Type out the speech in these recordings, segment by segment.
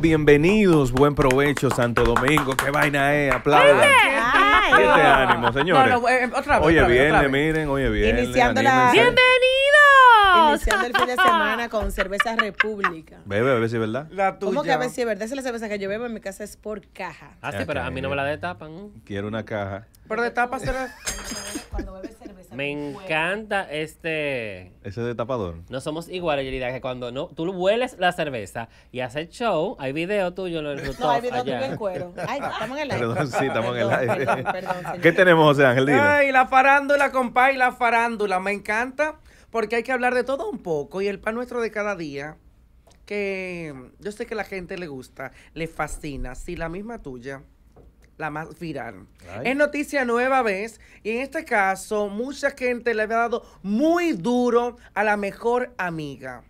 Bienvenidos, buen provecho, Santo Domingo. Qué vaina es, aplaudan. ¡qué ánimo, señores. Eh, oye, bien, miren, oye, bien, Iniciando la. ¡Bienvenidos! Iniciando el fin de semana con cerveza república. Bebe, bebe si es verdad. La tuya. ¿Cómo que a ver si es verdad? Esa es la cerveza que yo bebo en mi casa es por caja. Ah, sí, pero a mí no me la destapan. Quiero una caja. Pero de tapa será. Cuando bebes cerveza. Me encanta este. Ese de tapador. No somos iguales, Yelida, que cuando no, tú hueles la cerveza y haces show, hay video tuyo en el No, hay video tuyo en cuero. Ay, estamos en el aire. Perdón, sí, estamos en el aire. Perdón, ¿Qué tenemos, José Ángel? Ay, la farándula, compa, la farándula. Me encanta porque hay que hablar de todo un poco y el pan nuestro de cada día, que yo sé que la gente le gusta, le fascina, si la misma tuya la más viral. Es noticia nueva vez y en este caso mucha gente le había dado muy duro a la mejor amiga.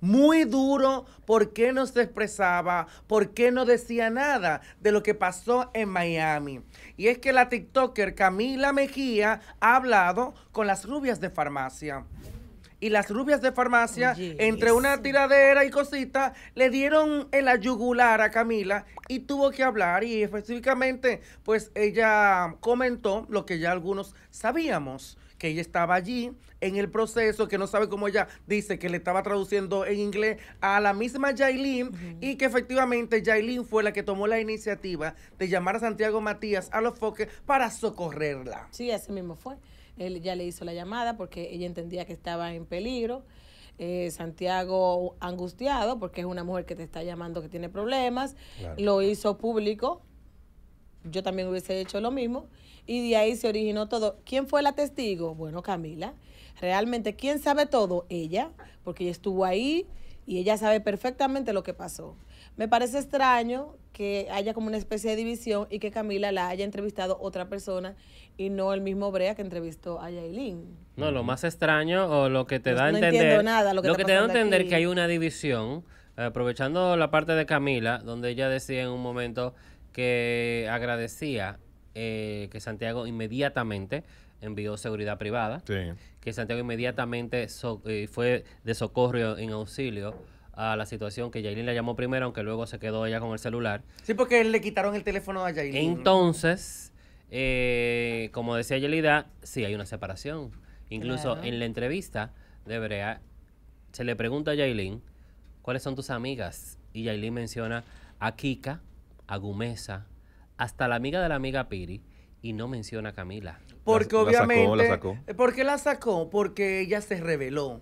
Muy duro, porque no se expresaba? porque no decía nada de lo que pasó en Miami? Y es que la TikToker Camila Mejía ha hablado con las rubias de farmacia y las rubias de farmacia, entre una tiradera y cosita, le dieron el ayugular a Camila y tuvo que hablar. Y específicamente, pues ella comentó lo que ya algunos sabíamos que ella estaba allí en el proceso, que no sabe cómo ella dice que le estaba traduciendo en inglés a la misma Jailin y que efectivamente Jailin fue la que tomó la iniciativa de llamar a Santiago Matías a los foques para socorrerla. Sí, así mismo fue. Él ya le hizo la llamada porque ella entendía que estaba en peligro. Eh, Santiago angustiado porque es una mujer que te está llamando que tiene problemas. Lo hizo público. Yo también hubiese hecho lo mismo. Y de ahí se originó todo. ¿Quién fue la testigo? Bueno, Camila. Realmente, ¿quién sabe todo? Ella, porque ella estuvo ahí y ella sabe perfectamente lo que pasó. Me parece extraño que haya como una especie de división y que Camila la haya entrevistado otra persona y no el mismo Brea que entrevistó a Yailin. No, lo más extraño o lo que te da a no entender. Nada, lo que, da a entender que hay una división, eh, aprovechando la parte de Camila, donde ella decía en un momento que agradecía eh, que Santiago inmediatamente envió seguridad privada, que Santiago inmediatamente eh, fue de socorro en auxilio a la situación que Yailin le llamó primero, aunque luego se quedó ella con el celular. Sí, porque le quitaron el teléfono a Yailin. Entonces, eh, como decía Yelida, sí hay una separación. Incluso en la entrevista de Brea, se le pregunta a Yailin, ¿cuáles son tus amigas? Y Yailin menciona a Kika, a Gumesa, hasta la amiga de la amiga Piri, y no menciona a Camila. Porque obviamente... Porque la sacó, porque ella se reveló.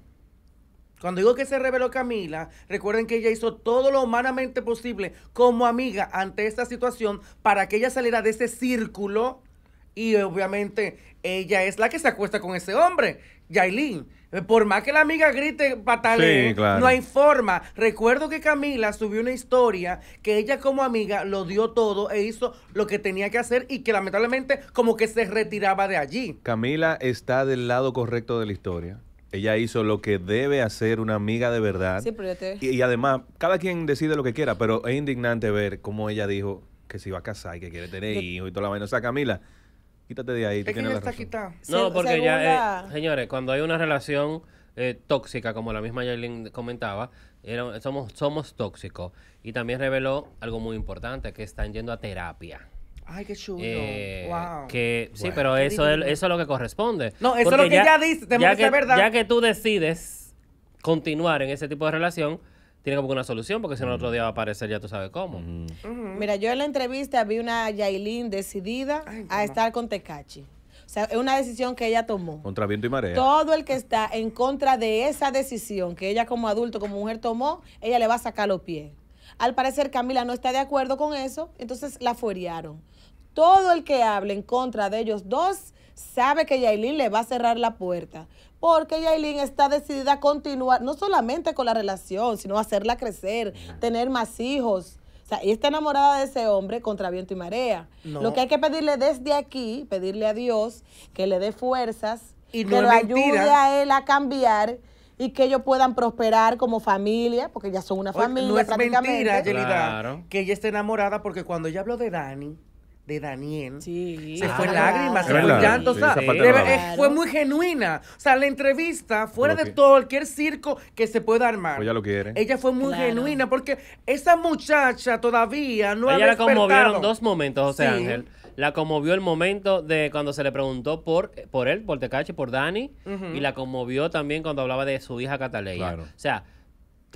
Cuando digo que se reveló Camila, recuerden que ella hizo todo lo humanamente posible como amiga ante esta situación para que ella saliera de ese círculo y obviamente ella es la que se acuesta con ese hombre, Yailin. Por más que la amiga grite para no hay forma. Recuerdo que Camila subió una historia que ella como amiga lo dio todo e hizo lo que tenía que hacer y que lamentablemente como que se retiraba de allí. Camila está del lado correcto de la historia. Ella hizo lo que debe hacer una amiga de verdad. te... y, además, cada quien decide lo que quiera, pero es indignante ver cómo ella dijo que se iba a casar y que quiere tener hijos y toda la vaina. O sea, Camila, quítate de ahí. No, porque ya, eh, señores, cuando hay una relación eh, tóxica, como la misma Yailin comentaba, somos, somos tóxicos. Y también reveló algo muy importante, que están yendo a terapia. Ay, qué chulo. wow. Eh, que, Sí, pero eso es, eso lo que corresponde. No, eso es lo que ya, ella dice, ya que, verdad. Ya que tú decides continuar en ese tipo de relación, tiene que una solución, porque si no, el otro día va a aparecer, ya tú sabes cómo. Mira, yo en la entrevista vi una Yailin decidida a estar con Tecachi. O sea, es una decisión que ella tomó. Contra viento y marea. Todo el que está en contra de esa decisión que ella como adulto, como mujer tomó, ella le va a sacar los pies. Al parecer Camila no está de acuerdo con eso, entonces la fueriaron todo el que hable en contra de ellos dos sabe que Yailin le va a cerrar la puerta. Porque Yailin está decidida a continuar, no solamente con la relación, sino hacerla crecer, tener más hijos. O sea, ella está enamorada de ese hombre contra viento y marea. Lo que hay que pedirle desde aquí, pedirle a Dios que le dé fuerzas, y que lo ayude a él a cambiar y que ellos puedan prosperar como familia, porque ya son una familia. no es mentira, Yelida, que ella está enamorada porque cuando ella habló de Dani, de Daniel. Sí. Se fue lágrimas, se fue llanto. o sea, eh, fue muy genuina. O sea, la entrevista, fuera de todo cualquier circo que se pueda armar. ella pues lo quiere. Ella fue muy genuina porque esa muchacha todavía no Ella ha la conmovieron dos momentos, José Ángel. La conmovió el momento de cuando se le preguntó por, por él, por Tecachi, por Dani. Y la conmovió también cuando hablaba de su hija Cataleya. Claro. O sea,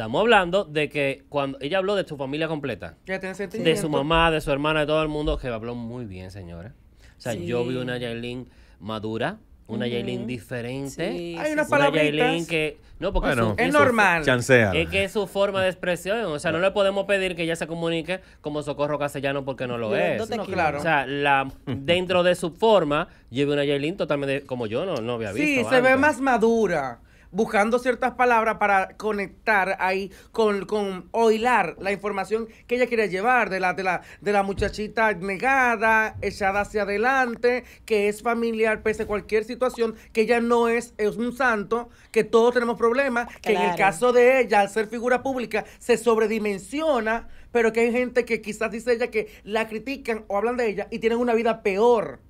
Estamos hablando de que cuando ella habló de su familia completa, de su mamá, de su hermana, de todo el mundo, que habló muy bien, señora. O sea, yo vi una Yailin madura, una diferente. Hay unas una que. No, porque es, normal. es que es su forma de expresión. O sea, no le podemos pedir que ella se comunique como Socorro Castellano porque no lo es. claro. O sea, la, dentro de su forma, lleve una Yailin totalmente como yo no, no había visto. Sí, se ve más madura buscando ciertas palabras para conectar ahí con, con o hilar la información que ella quiere llevar de la, de la, de la muchachita negada, echada hacia adelante, que es familiar pese a cualquier situación, que ella no es, es un santo, que todos tenemos problemas, que en el caso de ella, al ser figura pública, se sobredimensiona, pero que hay gente que quizás dice ella que la critican o hablan de ella y tienen una vida peor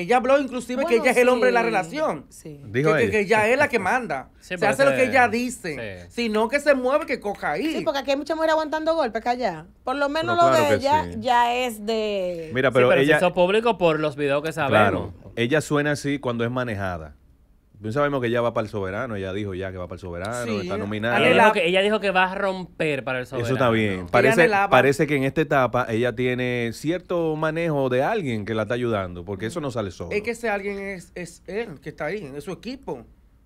ella habló inclusive que ella es el hombre de la relación. Sí. Dijo que, que, ella es la que manda. se hace lo que ella dice. Sino que se mueve, que coja ahí. Sí, porque aquí hay mucha mujer aguantando golpes allá. Por lo menos lo de ella ya es de... Mira, pero, ella... es público por los videos que sabemos. Claro. Ella suena así cuando es manejada sabemos que ella va para el soberano, ella dijo ya que va para el soberano, está nominada. Ella dijo, que, va a romper para el soberano. Eso está bien. Parece, parece que en esta etapa ella tiene cierto manejo de alguien que la está ayudando, porque eso no sale solo. Es que ese alguien es, es él, que está ahí, es su equipo.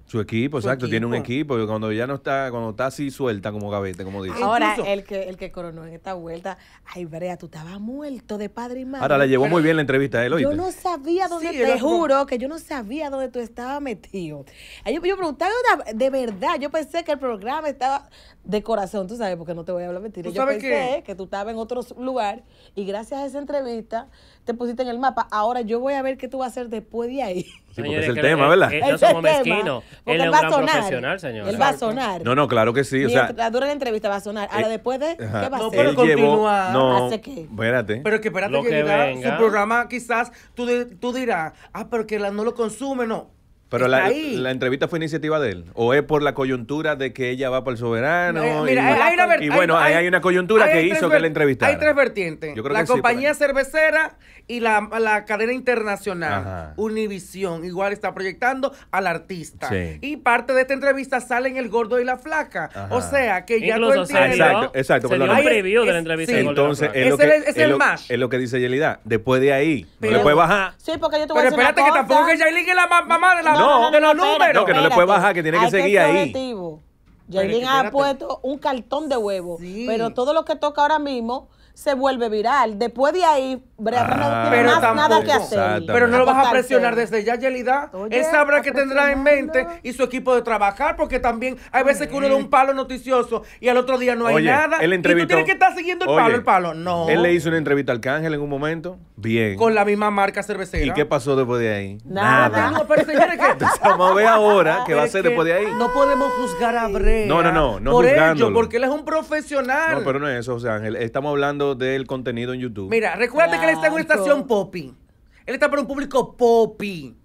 Su equipo, exacto, tiene un equipo. Cuando ya no está, cuando está así suelta como gavete, como dice. Ahora, el que, el que coronó en esta vuelta, ay, Brea, tú estabas muerto de padre y madre. Ahora le llevó muy bien la entrevista a él, ¿oíste? Yo no sabía dónde, sí, te juro que yo no sabía dónde tú estabas metido. Yo, preguntaba, de verdad, yo pensé que el programa estaba de corazón, tú sabes, porque no te voy a hablar mentira. Yo pensé que tú estabas en otro lugar y gracias a esa entrevista te pusiste en el mapa. Ahora yo voy a ver qué tú vas a hacer después de ahí. Sí, es el tema, ¿verdad? somos mezquinos. Porque él va a sonar. profesional, señor. Él va a sonar. No, no, claro que sí. O sea, Mientras la entrevista va a sonar. Ahora, eh, después de, ¿qué va a No, pero continúa. no, ¿Hace qué? espérate. Pero que espérate que su programa, quizás tú, tú dirás, ah, pero que no lo consume, no. Pero la, entrevista fue iniciativa de él. ¿O es por la coyuntura de que ella va para el soberano? mira, y, hay, bueno, hay, hay una coyuntura que hizo que la entrevistara. Hay tres vertientes. la pues. compañía cervecera y la, cadena internacional, Univision, igual está proyectando al artista. Y parte de esta entrevista sale en el gordo y la flaca. O sea, que ya Incluso Exacto, exacto. Se de la entrevista. Entonces, es, lo que, es, lo que dice Yelida. Después de ahí, después no le puede Sí, porque yo te Pero espérate, que tampoco que Yailin es la mamá de la no, que no le puede bajar, que tiene que seguir ahí. bien ha puesto un cartón de huevo, pero todo lo que toca ahora mismo se vuelve viral. Después de ahí, no ah. tiene nada que hacer. Pero no lo vas a presionar desde ya, Yelida. Esa habrá que tendrá en mente y su equipo de trabajar, porque también hay veces que uno da un palo noticioso y al otro día no hay nada. y tú tienes que estar siguiendo el palo, el palo. No. Él le hizo una entrevista al Cángel en un momento. Bien. Con la misma marca cervecera. ¿Y qué pasó después de ahí? Nada. pero que... Vamos a ver ahora qué va a ser después de ahí. No podemos juzgar a Brea. No, no, no. no por ello, porque él es un profesional. No, pero no es eso, sea, Ángel. Estamos hablando del contenido en YouTube. Mira, recuerda que él está en una estación popi. Él está para un público popi.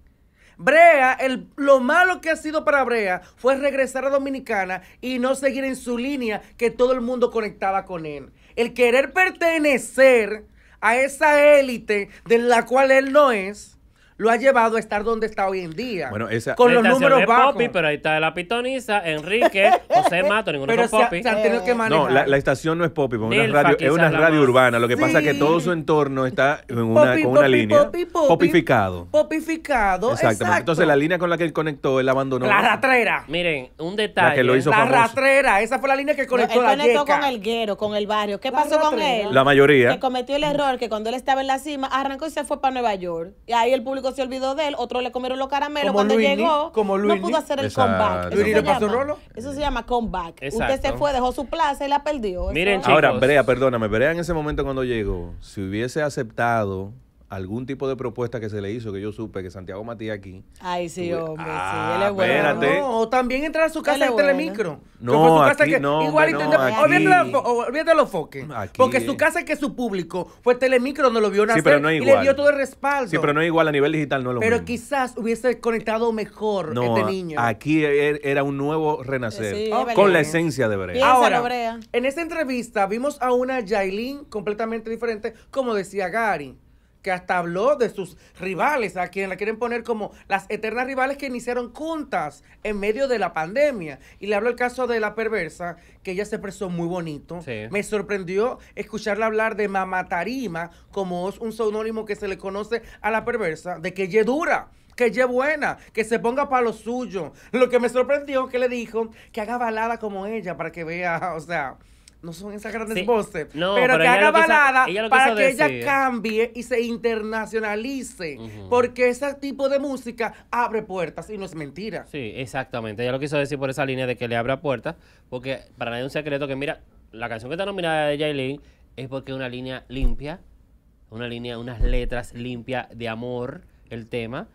Brea, el, lo malo que ha sido para Brea fue regresar a Dominicana y no seguir en su línea que todo el mundo conectaba con él. El querer pertenecer a esa élite de la cual él no es, lo ha llevado a estar donde está hoy en día. Bueno, con los números Poppy, pero ahí está la pitoniza, Enrique, José Mato, ninguno de los Se que eh, manejar. No, la, estación no es Poppy, una es una radio urbana. Lo que pasa es que todo su entorno está en una, con una línea. popificado. Popificado. Exactamente. Entonces la línea con la que él conectó, él abandonó. La ratrera. Miren, un detalle. La ratrera. Esa fue la línea que conectó la él conectó con el guero, con el barrio. ¿Qué pasó con él? La mayoría. Que cometió el error que cuando él estaba en la cima, arrancó y se fue para Nueva York. Y ahí el público se olvidó de él, otro le comieron los caramelos. Cuando llegó, no pudo hacer el comeback. Eso, se pasó llama, rolo? eso se llama comeback. Usted se fue, dejó su plaza y la perdió. Miren, Ahora, Brea, perdóname, Brea en ese momento cuando llegó, si hubiese aceptado algún tipo de propuesta que se le hizo, que yo supe que Santiago Matías aquí. Ay, sí, hombre, sí, ah, Espérate. No, o también entrar a su casa en Telemicro. No, su casa que, no, O bien olvídate, los foques. Porque su casa es que su público fue Telemicro donde lo vio nacer y le dio todo el respaldo. Sí, pero no es igual a nivel digital, no lo lo Pero quizás hubiese conectado mejor este niño. aquí er, era un nuevo renacer con la esencia de Brea. Ahora, en esa entrevista vimos a una Yailin completamente diferente, como decía Gary que hasta habló de sus rivales, a quien la quieren poner como las eternas rivales que iniciaron juntas en medio de la pandemia. Y le hablo el caso de la perversa, que ella se expresó muy bonito. Me sorprendió escucharla hablar de mamatarima como es un seudónimo que se le conoce a la perversa, de que ella es dura que es buena, que se ponga para lo suyo. Lo que me sorprendió es que le dijo que haga balada como ella para que vea, o sea, no son esas grandes voces, pero, que haga balada para que ella cambie y se internacionalice, porque ese tipo de música abre puertas y no es mentira. Sí, exactamente. Ella lo quiso decir por esa línea de que le abra puertas, porque para nadie es un secreto que mira, la canción que está nominada de Jaylin es porque es una línea limpia, una línea, unas letras limpias de amor, el tema.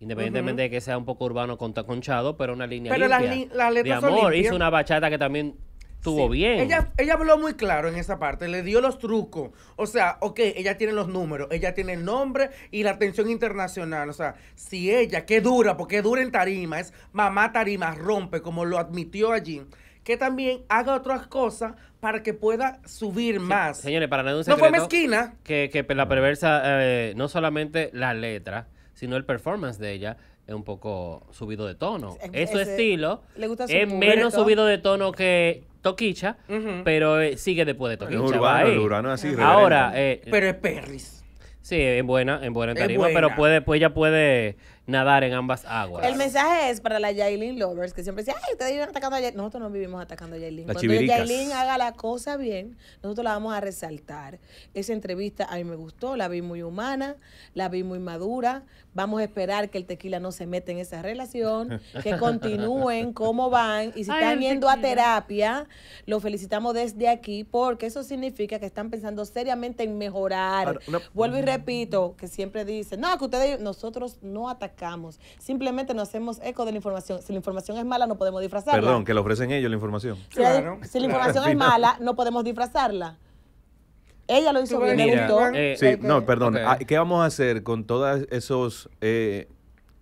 Independientemente de que sea un poco urbano con conchado, pero una línea limpia. Pero las, de amor. Hizo una bachata que también estuvo bien. Ella, ella habló muy claro en esa parte, le dio los trucos. O sea, ok, ella tiene los números, ella tiene el nombre y la atención internacional. O sea, si ella, que dura, porque dura en tarima, es mamá tarima, rompe, como lo admitió allí. Que también haga otras cosas para que pueda subir más. señores, para la un No fue mezquina. Que, que la perversa, eh, no solamente la letra, sino el performance de ella es un poco subido de tono. Es, su estilo le es menos subido de tono que Toquicha, pero eh, sigue después de Toquicha. El urbano, así. Ahora, eh, pero es Perris. Sí, es buena, en buena tarima, pero puede, pues ella puede nadar en ambas aguas. El mensaje es para la Yailin Lovers, que siempre dice, ay, ustedes viven atacando a Nosotros no vivimos atacando a Yailin. Cuando haga la cosa bien, nosotros la vamos a resaltar. Esa entrevista a mí me gustó, la vi muy humana, la vi muy madura. Vamos a esperar que el tequila no se meta en esa relación, que continúen como van. Y si están yendo a terapia, lo felicitamos desde aquí, porque eso significa que están pensando seriamente en mejorar. Vuelvo y repito, que siempre dicen, no, que ustedes, nosotros no atacamos Simplemente nos hacemos eco de la información. Si la información es mala, no podemos disfrazarla. Perdón, que le ofrecen ellos la información. Si, la, información es mala, no podemos disfrazarla. Ella lo hizo bien, me eh, sí, no, perdón. Ah, ¿Qué vamos a hacer con todas esos, eh,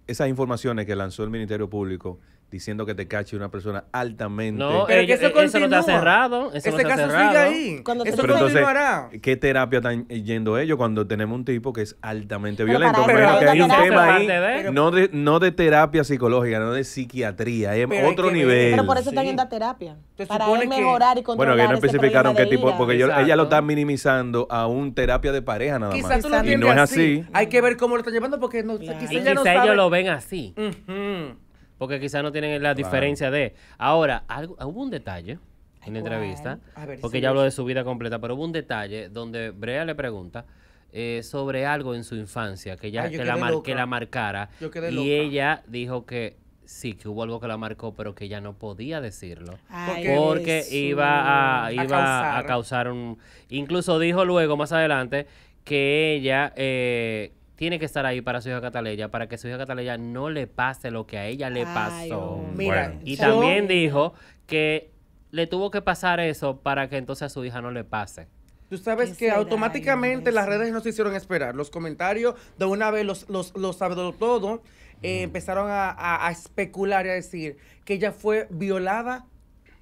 esas informaciones que lanzó el Ministerio Público? diciendo que te cache una persona altamente. No, pero que eso, eh, eso no está cerrado. Eso Ese no caso sigue ahí. Cuando eso pero continuará. Entonces, ¿Qué terapia están yendo ellos cuando tenemos un tipo que es altamente violento? pero, que hay un tema ahí, no, de, no de terapia psicológica, no de psiquiatría, es otro nivel. Pero por eso están sí. en terapia. Para él mejorar y controlar Bueno, que no especificaron qué tipo, porque yo, ella lo está minimizando a un terapia de pareja nada más. Tú y no es así. Hay que ver cómo lo están llevando porque no, quizás ellos lo ven así porque quizás no tienen la diferencia de... Ahora, hubo un detalle en la entrevista, porque ella ya habló de su vida completa, pero hubo un detalle donde Brea le pregunta eh, sobre algo en su infancia que ya la marcara y ella dijo que sí que hubo algo que la marcó pero que ya no podía decirlo porque iba a causar. un incluso dijo luego más adelante que ella eh, tiene que estar ahí para su hija Cataleya, para que su hija Cataleya no le pase lo que a ella le pasó. Oh, y también dijo que le tuvo que pasar eso para que entonces a su hija no le pase. Tú sabes que automáticamente las redes nos hicieron esperar. Los comentarios de una vez los, los, los todo. Eh, empezaron a, especular y a decir que ella fue violada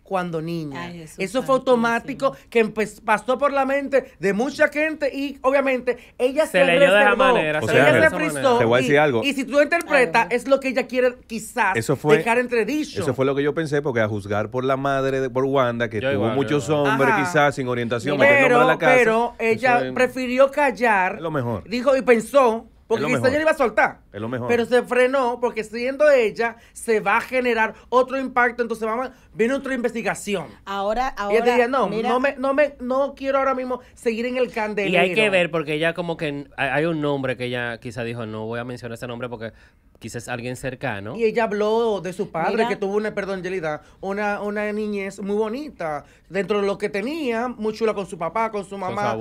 cuando niña. Eso fue automático que pasó por la mente de mucha gente y obviamente ella se, se leyó de la manera. ella se frisó. Te voy a decir y, algo. Y si tú interpretas, es lo que ella quiere quizás eso fue, dejar entredicho. Eso fue lo que yo pensé, porque a juzgar por la madre, de, por Wanda, que tuvo muchos hombres quizás sin orientación, pero, la casa, Pero ella prefirió callar. Lo mejor. Dijo y pensó porque quizá ya iba a soltar. Es lo mejor. Pero se frenó porque siendo ella se va a generar otro impacto, entonces vamos, viene otra investigación. Ahora, ahora. Y ella diría, no, no, me, no, me, no quiero ahora mismo seguir en el candelero. Y hay que ver porque ella como que hay un nombre que ella quizá dijo, no voy a mencionar ese nombre porque quizás alguien cercano. Y ella habló de su padre, que tuvo una, perdón, Yelida, una, una niñez muy bonita. Dentro de lo que tenía, muy chula con su papá, con su mamá.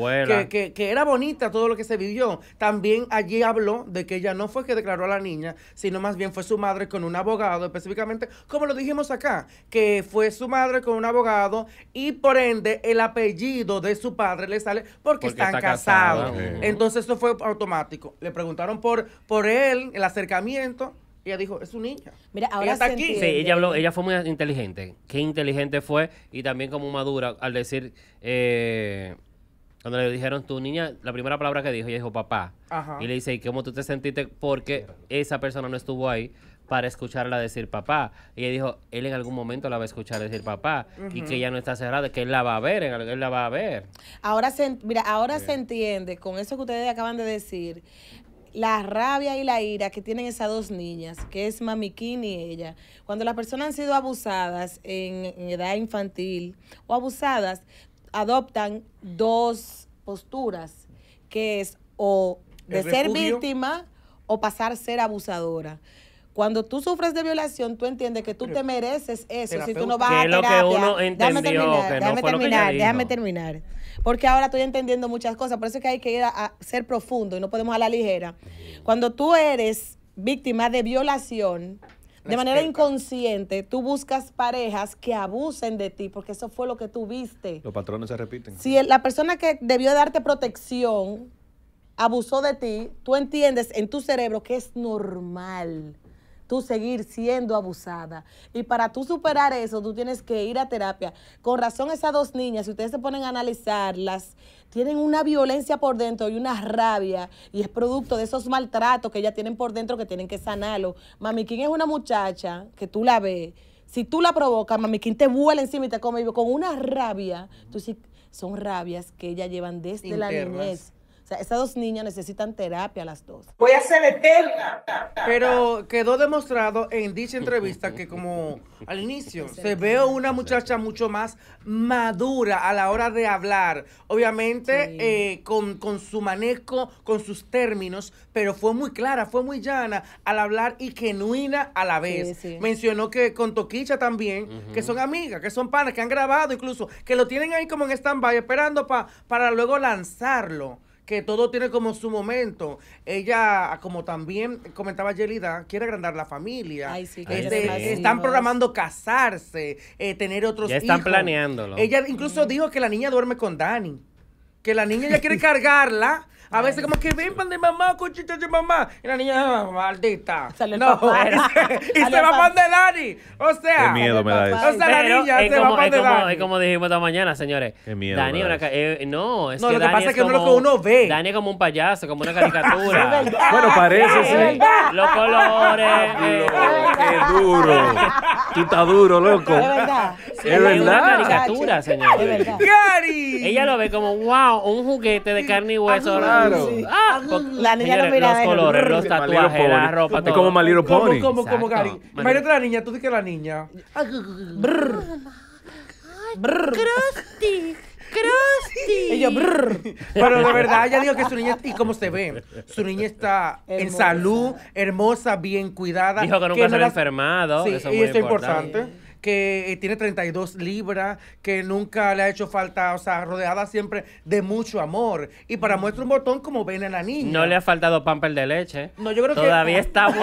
Que, era bonita todo lo que se vivió. También allí habló de que ella no fue que declaró a la niña, sino más bien fue su madre con un abogado, específicamente, como lo dijimos acá, que fue su madre con un abogado y por ende el apellido de su padre le sale porque, están está casados. Entonces eso fue automático. Le preguntaron por, por él, el acercamiento y ella dijo, es su niña. Mira, ahora ella aquí. Sí, ella habló, ella fue muy inteligente. Qué inteligente fue y también como madura al decir, eh, cuando le dijeron tu niña, la primera palabra que dijo, ella dijo papá. Y le dice, ¿y cómo tú te sentiste? Porque esa persona no estuvo ahí para escucharla decir papá. Y ella dijo, él en algún momento la va a escuchar decir papá. Y que ella no está cerrada, que él la va a ver, él la va a ver. Ahora se, mira, ahora se entiende con eso que ustedes acaban de decir, la rabia y la ira que tienen esas dos niñas, que es Mamiquín y ella. Cuando las personas han sido abusadas en, edad infantil o abusadas, adoptan dos posturas, que es o de ser víctima o pasar a ser abusadora. Cuando tú sufres de violación, tú entiendes que tú te mereces eso. Si tú no vas a terapia, déjame terminar, déjame, terminar déjame terminar. Porque ahora estoy entendiendo muchas cosas. Por eso es que hay que ir a, a ser profundo y no podemos a la ligera. Cuando tú eres víctima de violación, de manera inconsciente, tú buscas parejas que abusen de ti, porque eso fue lo que tú viste. Los patrones se repiten. Si la persona que debió darte protección abusó de ti, tú entiendes en tu cerebro que es normal tú seguir siendo abusada. Y para tú superar eso, tú tienes que ir a terapia. Con razón, esas dos niñas, si ustedes se ponen a analizarlas, tienen una violencia por dentro y una rabia, y es producto de esos maltratos que ellas tienen por dentro que tienen que sanarlo. Mami, ¿quién es una muchacha que tú la ves? Si tú la provocas, mami, ¿quién te vuela encima y te come con una rabia? Tú sí, son rabias que ellas llevan desde la niñez o sea, esas dos niñas necesitan terapia las dos. Voy a ser eterna. Pero quedó demostrado en dicha entrevista que como al inicio se ve una muchacha mucho más madura a la hora de hablar. Obviamente eh, con, su manejo, con sus términos, pero fue muy clara, fue muy llana al hablar y genuina a la vez. Mencionó que con Toquicha también, que son amigas, que son panas, que han grabado incluso, que lo tienen ahí como en stand-by esperando pa, para luego lanzarlo que todo tiene como su momento. Ella, como también comentaba Yelida, quiere agrandar la familia. Este, están programando casarse, eh, tener otros ya están planeándolo. Ella incluso dijo que la niña duerme con Dani. Que la niña ya quiere cargarla a veces como que ven pan de mamá, cuchichas de mamá. Y la niña, ah, maldita. sale y se va pan de Dani O sea. Qué miedo me da eso. O sea, la niña se va pan de Es como dijimos esta mañana, señores. Qué miedo. Dani, una, eh, no, es no, que lo que Dani pasa es que no lo que uno ve. Dani es como un payaso, como una caricatura. bueno, parece, sí. Los colores. Qué eh, duro. Tú estás duro, loco. Es verdad. es verdad. una caricatura, señores. Es verdad. Gary. Ella lo ve como, wow, un juguete de carne y hueso. Ah, ah la niña no mira Los colores, los tatuajes, la ropa, todo. Es como My Little Pony. Como, como, como Gary. Imagínate la niña, tú dices que la niña. Brr. Brr. Crusty. Crusty. Ella, brr. Pero de verdad, ella dijo que su niña, y cómo se ve, su niña está en salud, hermosa, bien cuidada. Dijo que nunca que se había enfermado. Sí, eso es muy importante que tiene 32 libras, que nunca le ha hecho falta, o sea, rodeada siempre de mucho amor. Y para muestra un botón, como ven en la niña. No le ha faltado pamper de leche. No, yo creo que. Todavía estamos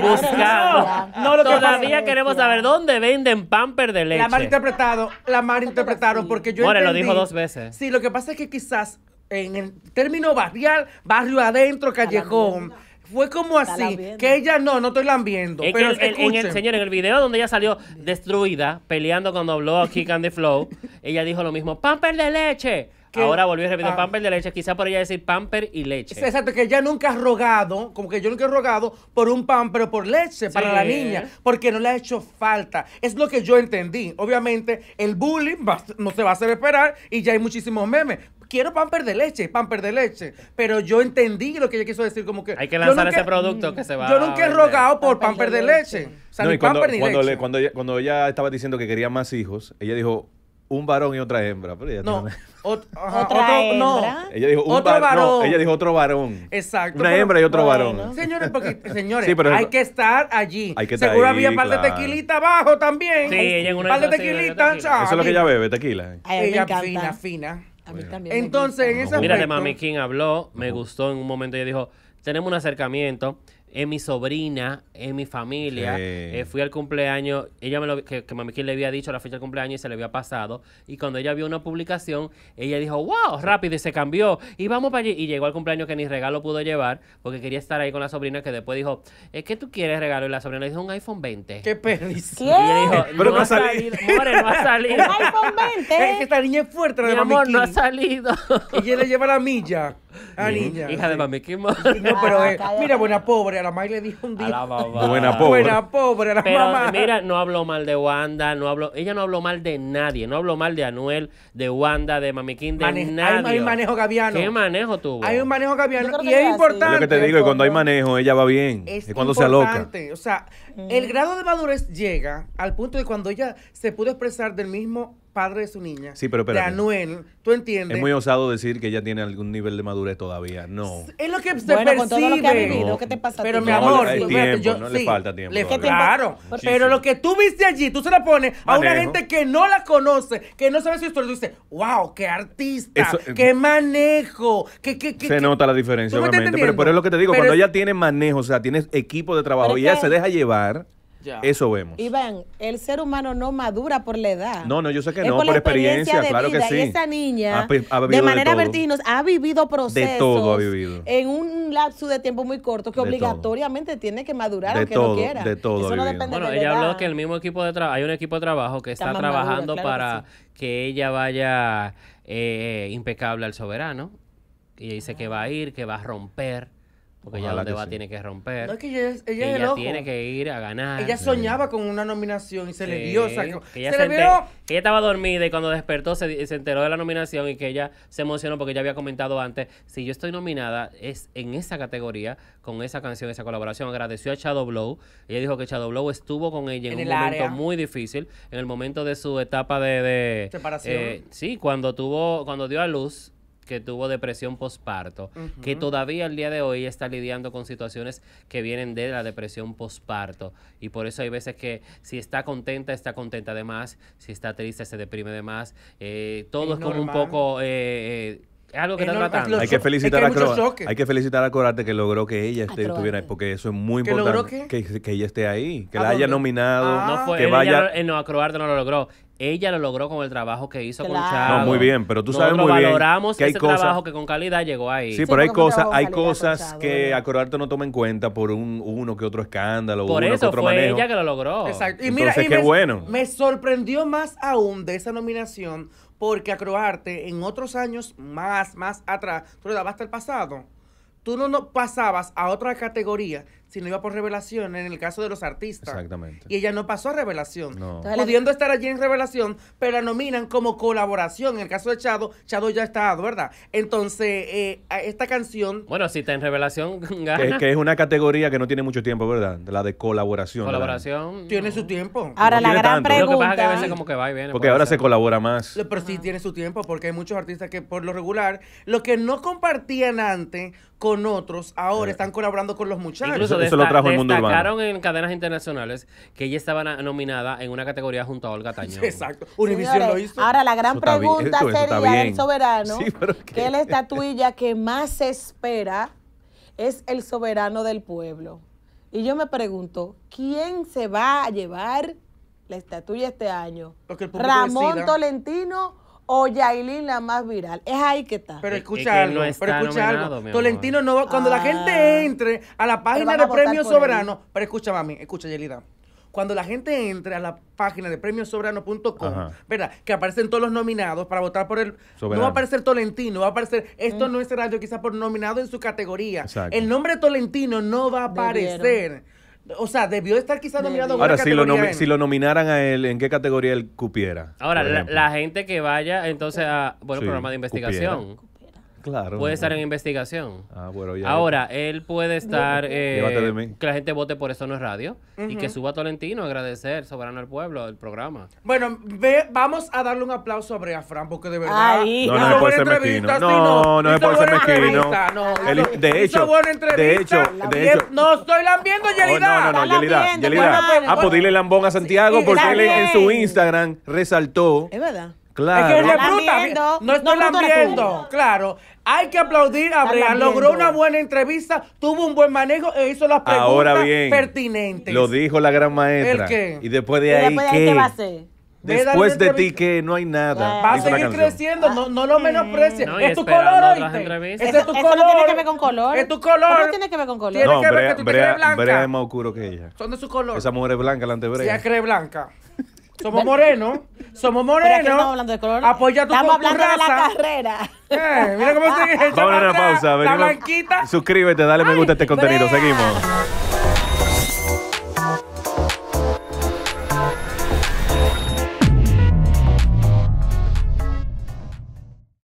buscando. No, Todavía queremos saber dónde venden pamper de leche. La malinterpretado, la malinterpretaron, porque yo. More, lo dijo dos veces. Sí, lo que pasa es que quizás en el término barrial, barrio adentro, callejón fue como así, que ella no, no estoy lambiendo. viendo, pero en el, señor, en el video donde ella salió destruida, peleando cuando habló aquí Candy Flow, ella dijo lo mismo, pamper de leche. Ahora volvió a repetir ah. pamper de leche, quizá por ella decir pamper y leche. Exacto, que ella nunca ha rogado, como que yo nunca he rogado por un pamper por leche para la niña, porque no le ha hecho falta. Es lo que yo entendí. Obviamente, el bullying no se va a hacer esperar y ya hay muchísimos memes, quiero pamper de leche, pamper de leche. Pero yo entendí lo que ella quiso decir, como que... Hay que lanzar ese producto que se va Yo nunca he rogado por pamper, de, leche. O sea, cuando, ella, estaba diciendo que quería más hijos, ella dijo, un varón y otra hembra. no, otro, Ajá, otra otro, hembra. No. Ella dijo otro varón. ella dijo otro varón. Exacto. Una hembra y otro varón. Señores, porque, señores, hay que estar allí. Hay que estar Seguro había había par de tequilitas abajo también. Sí, ella en una par de tequilita. Eso es lo que ella bebe, tequila. Ay, ella fina, fina. A mí también. Entonces, en esa. Mira, de Mami King habló, me gustó en un momento. y dijo: Tenemos un acercamiento en mi sobrina, en mi familia. Eh, fui al cumpleaños, ella me lo, que, que Mami le había dicho la fecha del cumpleaños y se le había pasado. Y cuando ella vio una publicación, ella dijo, wow, rápido, y se cambió. Y vamos para allí. Y llegó al cumpleaños que ni regalo pudo llevar, porque quería estar ahí con la sobrina, que después dijo, es que tú quieres regalo. Y la sobrina le dijo, un iPhone 20. ¡Qué perdición! Y ella dijo, no, ha salido. More, no ha salido. un iPhone 20. Es que esta niña es fuerte, la mi de amor, no ha salido. y ella le lleva la milla. Hija de mami No, pero eh, mira, buena pobre, a la madre le dijo un día. Buena pobre. a la pero, Mira, no habló mal de Wanda, no habló, ella no habló mal de nadie, no habló mal de Anuel, de Wanda, de Mamiquín de nadie. Hay, un manejo gaviano. ¿Qué manejo tuvo? Hay un manejo gaviano y es importante. Lo que te digo cuando hay manejo, ella va bien. Es, cuando se aloca. O sea, el mm. grado de madurez llega al punto de cuando ella se pudo expresar del mismo padre de su niña, sí, pero de Anuel, ¿tú entiendes? Es muy osado decir que ella tiene algún nivel de madurez todavía, no. Es lo que se bueno, percibe. Con todo lo que ha vivido, ¿qué te pasa? Pero mi amor, no, yo, no sí, le falta tiempo. Le claro, pero lo que tú viste allí, tú se la pones a una gente que no la conoce, que no sabe su historia, tú dices, wow, qué artista, eh, qué manejo, qué, qué, qué Se nota la diferencia, obviamente, pero, es lo que te digo, cuando ella tiene manejo, o sea, tiene equipo de trabajo y ella se deja llevar... Eso vemos. Iván, el ser humano no madura por la edad. No, no, yo sé que no, por, la experiencia, claro que sí. Y esa niña, de manera vertiginosa, ha vivido procesos. De todo vivido. En un lapso de tiempo muy corto que obligatoriamente tiene que madurar, aunque no quiera. De todo. bueno, ella habló que el mismo equipo de trabajo, hay un equipo de trabajo que está, trabajando para que, ella vaya eh, eh, impecable al soberano. Y dice que va a ir, que va a romper porque ya ella donde va tiene que romper. ella, tiene que ir a ganar. Ella soñaba con una nominación y se le dio. que ella, estaba dormida y cuando despertó se, enteró de la nominación y que ella se emocionó porque ella había comentado antes, si yo estoy nominada es en esa categoría, con esa canción, esa colaboración. Agradeció a Shadow Blow. Ella dijo que Shadow Blow estuvo con ella en, un momento muy difícil, en el momento de su etapa de... Separación. Eh, sí, cuando tuvo, cuando dio a luz, que tuvo depresión posparto, que todavía al día de hoy está lidiando con situaciones que vienen de la depresión posparto Y por eso hay veces que si está contenta, está contenta de más, si está triste, se deprime de más. Eh, todo es, como un poco... es eh, eh, algo que está tratando. Hay que felicitar a Croate. Hay que felicitar a que logró que ella esté, estuviera ahí, porque eso es muy ¿Que importante. Que, que, ella esté ahí, que la haya nominado. Ah, que vaya... no, a no lo logró ella lo logró con el trabajo que hizo con No, muy bien, pero tú sabes muy bien valoramos que hay ese cosas, trabajo que con calidad llegó ahí. Sí, pero hay cosas, hay cosas que Acroarte no toma en cuenta por un uno que otro escándalo, por uno que otro fue ella que lo logró. Exacto. Y mira, me, sorprendió más aún de esa nominación porque Acroarte en otros años más más atrás, tú le dabas hasta el pasado, tú no pasabas a otra categoría si no iba por revelación en el caso de los artistas. Exactamente. Y ella no pasó a revelación. No. Pudiendo estar allí en revelación, pero la nominan como colaboración. En el caso de Chado, Chado ya está, ¿verdad? Entonces, eh, esta canción... Bueno, si está en revelación, gana. Que, es una categoría que no tiene mucho tiempo, ¿verdad? La de colaboración. Colaboración. Tiene su tiempo. Ahora, la gran pregunta... Porque ahora se colabora más. Pero sí tiene su tiempo, porque hay muchos artistas que por lo regular, lo que no compartían antes con otros, ahora eh. están colaborando con los muchachos. Eso lo trajo el mundo destacaron en cadenas internacionales que ella estaba nominada en una categoría junto a Olga Tañón. Exacto. Univision lo hizo. Ahora, la gran pregunta sería soberano ¿qué? que la estatuilla que más se espera es el soberano del pueblo. Y yo me pregunto, ¿quién se va a llevar la estatuilla este año? ¿Ramón Tolentino o Yailin la más viral. Es ahí que está. Pero escucha es pero escucha algo. Tolentino no va, cuando la gente ah. entre a la página de Premio Soberano, pero escucha mami, escucha Yelida. Cuando la gente entre a la página de premiosobrano.com, ¿verdad? Que aparecen todos los nominados para votar por el... No va a aparecer Tolentino, va a aparecer... Esto no es radio, quizás por nominado en su categoría. El nombre Tolentino no va a aparecer. O sea, debió estar quizás nominado. Ahora, si lo, Ahora, si lo nominaran a él, ¿en qué categoría él cupiera? Ahora, la, gente que vaya entonces a. Bueno, programa de investigación. Puede estar en investigación. Ah, Ahora, él puede estar. Eh, que la gente vote por Eso No es Radio. Y que suba a Tolentino a agradecer, soberano al pueblo, el programa. Bueno, vamos a darle un aplauso a Brea Fran, porque de verdad. No, no, no, puede ser mezquino. No, no, puede ser mezquino. de hecho, de hecho, No, estoy lambiendo, Yelida. no, no, no, Yelida. Yelida. Ah, pues dile lambón a Santiago, porque él en su Instagram resaltó. Es verdad Claro. Es que no estoy lamiendo. Claro. Hay que aplaudir a Brea. Logró una buena entrevista, tuvo un buen manejo e hizo las preguntas Ahora bien, pertinentes. Lo dijo la gran maestra. ¿El qué? Y después de ahí, después ¿qué? va a hacer? Después de ti que no hay nada. Va a seguir creciendo, no, no lo ah. menosprecies. No, es tu color, ¿oíste? Ese es tu color. no tiene que ver con color. Es tu color. no tiene que ver con color. Tiene que ver que tú te crees blanca. Brea es más oscuro que ella. Son de su color. Esa mujer es blanca, la antebrea. Ella cree blanca. Somos morenos. Somos morenos. Estamos hablando de color. Apoya tu Estamos hablando de la carrera. Eh, mira cómo se Vamos a una pausa. La Suscríbete, dale me gusta a este contenido. Seguimos.